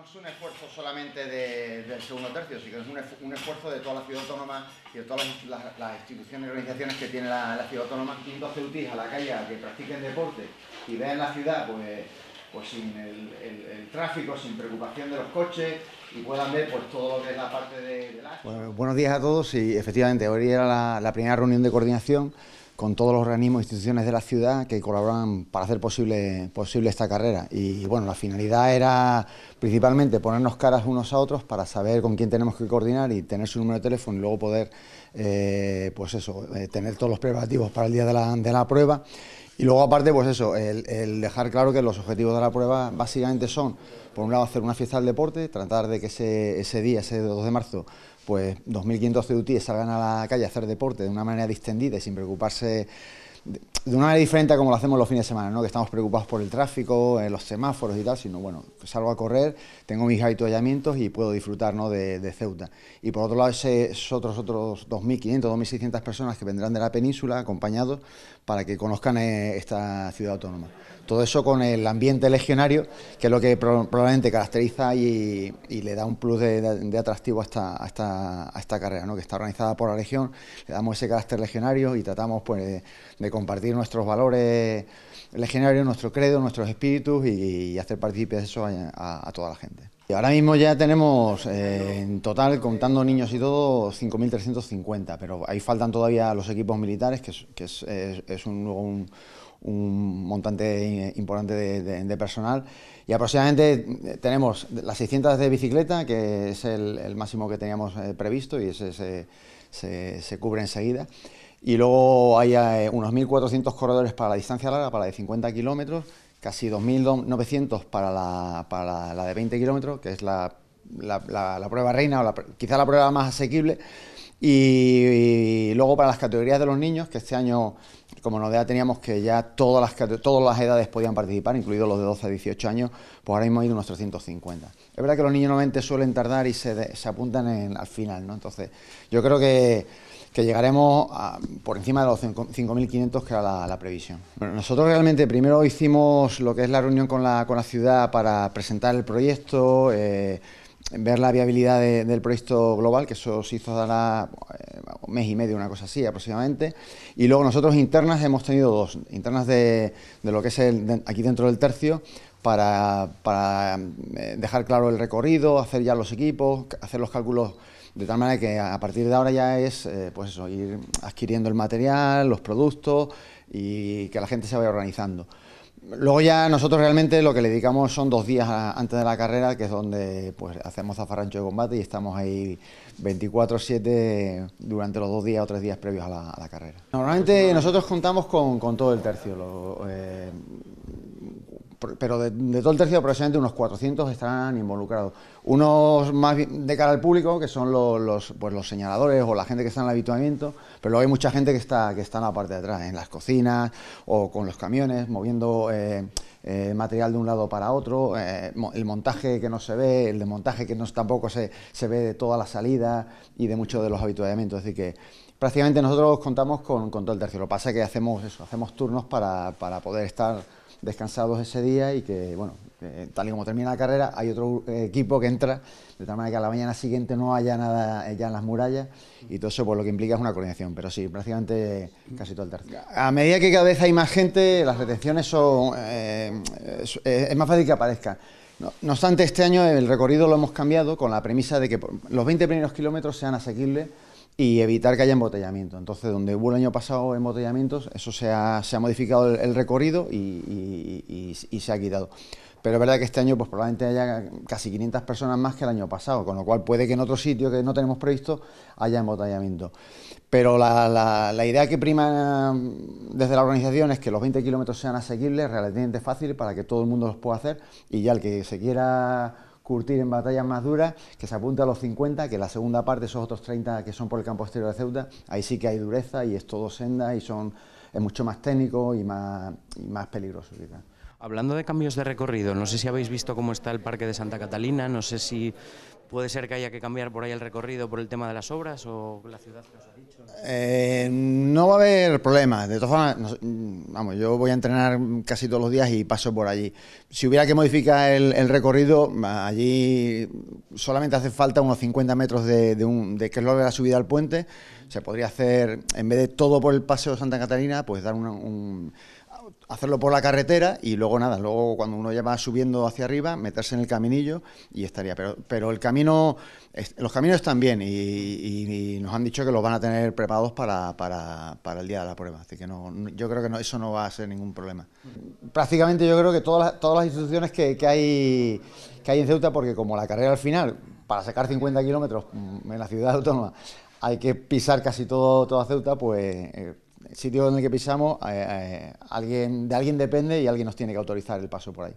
no es un esfuerzo solamente del segundo tercio, sino que es un, esfuerzo de toda la ciudad autónoma y de todas las, instituciones y organizaciones que tiene la, ciudad autónoma, quinto ceutis a la calle a que practiquen deporte y vean la ciudad pues, pues sin el, tráfico, sin preocupación de los coches y puedan ver pues todo lo que es la parte de, la... Pues, buenos días a todos y efectivamente hoy era la, la primera reunión de coordinación con todos los organismos e instituciones de la ciudad que colaboran para hacer posible, posible esta carrera. Y bueno, la finalidad era principalmente ponernos caras unos a otros para saber con quién tenemos que coordinar y tener su número de teléfono y luego poder, eh, pues eso, eh, tener todos los preparativos para el día de la, de la prueba y luego aparte, pues eso, el, dejar claro que los objetivos de la prueba básicamente son, por un lado, hacer una fiesta del deporte, tratar de que ese, día, ese 2 de marzo, pues 2.500 ceutíes salgan a la calle a hacer deporte de una manera distendida y sin preocuparse de una manera diferente a como lo hacemos los fines de semana, ¿no? que estamos preocupados por el tráfico, eh, los semáforos y tal, sino bueno, salgo a correr, tengo mis habituallamientos y puedo disfrutar de, Ceuta. Y por otro lado, esos otros, otros 2.500, 2.600 personas que vendrán de la península acompañados para que conozcan eh, esta ciudad autónoma. Todo eso con el ambiente legionario, que es lo que probablemente caracteriza y, le da un plus de, atractivo a esta, a esta, carrera, que está organizada por la región, le damos ese carácter legionario y tratamos pues, de compartir nuestros valores legionarios, nuestro credo, nuestros espíritus y, hacer partícipes de eso a, toda la gente. Y ahora mismo ya tenemos eh, en total, contando niños y todo, 5.350, pero ahí faltan todavía los equipos militares, que es, un, montante importante de, personal y aproximadamente eh, tenemos las 600 de bicicleta que es el, máximo que teníamos eh, previsto y ese se cubre enseguida y luego hay eh, unos 1.400 corredores para la distancia larga, para la de 50 kilómetros, casi 2.900 para la, para la de 20 kilómetros, que es la, prueba reina o quizá la prueba más asequible. Y, luego para las categorías de los niños, que este año, como novedad, teníamos que ya todas las, todas las edades podían participar, incluidos los de 12 a 18 años, pues ahora mismo hay unos 350. Es verdad que los niños normalmente suelen tardar y se, se apuntan al final, ¿no? Entonces, yo creo que que llegaremos por encima de los 5.500 que era la, previsión. nosotros realmente primero hicimos lo que es la reunión con la, con la ciudad para presentar el proyecto, eh, ver la viabilidad del proyecto global, que eso se hizo dará eh, un mes y medio, una cosa así aproximadamente, y luego nosotros internas hemos tenido dos, internas de, de lo que es aquí dentro del tercio, para, para eh, dejar claro el recorrido, hacer ya los equipos, hacer los cálculos de tal manera que a partir de ahora ya es eh, pues eso, ir adquiriendo el material, los productos y que la gente se vaya organizando. Luego ya nosotros realmente lo que le dedicamos son dos días antes de la carrera, que es donde pues hacemos zafarrancho de combate y estamos ahí 24-7 durante los dos días o tres días previos a la, carrera. Normalmente nosotros contamos con, todo el tercio. Lo, eh, pero de, todo el tercio aproximadamente unos 400 estarán involucrados. Unos más de cara al público, que son pues los, señaladores o la gente que está en el habituamiento, pero hay mucha gente que está, que está en la parte de atrás, en las cocinas o con los camiones, moviendo eh, eh, material de un lado para otro, eh, el montaje que no se ve, el desmontaje que tampoco se, ve de toda la salida y de muchos de los habituamientos. Así que prácticamente nosotros contamos con, todo el tercio. Lo que pasa es que hacemos eso, hacemos turnos para poder estar descansados ese día y que, bueno, tal y como termina la carrera, hay otro eh, equipo que entra, de tal manera que a la mañana siguiente no haya nada eh, ya en las murallas y todo eso, pues, lo que implica es una coordinación, pero sí, prácticamente casi todo el tercio. A medida que cada vez hay más gente, las retenciones son. Eh, es, más fácil que aparezcan. no, obstante, este año el recorrido lo hemos cambiado con la premisa de que los 20 primeros kilómetros sean asequibles y evitar que haya embotellamiento. Entonces, donde hubo el año pasado embotellamientos, eso se ha, modificado el, recorrido y, se ha quitado. Pero es verdad que este año pues, probablemente haya casi 500 personas más que el año pasado, con lo cual puede que en otro sitio que no tenemos previsto haya embotellamiento. Pero la, la idea que prima desde la organización es que los 20 kilómetros sean asequibles, relativamente fáciles, para que todo el mundo los pueda hacer y ya el que se quiera curtir en batallas más duras, que se apunta a los 50, que la segunda parte, esos otros 30 que son por el campo exterior de Ceuta, ahí sí que hay dureza y es todo senda y son, es mucho más técnico y más, y más peligroso Hablando de cambios de recorrido, no sé si habéis visto cómo está el Parque de Santa Catalina, no sé si ¿Puede ser que haya que cambiar por ahí el recorrido por el tema de las obras o la ciudad que os ha dicho? Eh, no va a haber problema. De todas formas, mm, vamos, yo voy a entrenar casi todos los días y paso por allí. Si hubiera que modificar el, recorrido, allí solamente hace falta unos 50 metros de, que es lo de la subida al puente. Se podría hacer, en vez de todo por el paseo de Santa Catalina, pues dar un hacerlo por la carretera y luego nada, luego cuando uno ya va subiendo hacia arriba, meterse en el caminillo y estaría. Pero, pero el camino, los caminos están bien y, nos han dicho que los van a tener preparados para, el día de la prueba, así que no, yo creo que eso no va a ser ningún problema. Prácticamente yo creo que todas las, todas las instituciones que, hay, que hay en Ceuta, porque como la carrera al final, para sacar 50 kilómetros en la ciudad autónoma, hay que pisar casi todo, toda Ceuta, pues... Eh, sitio en el que pisamos, eh, eh, alguien, de alguien depende y alguien nos tiene que autorizar el paso por ahí.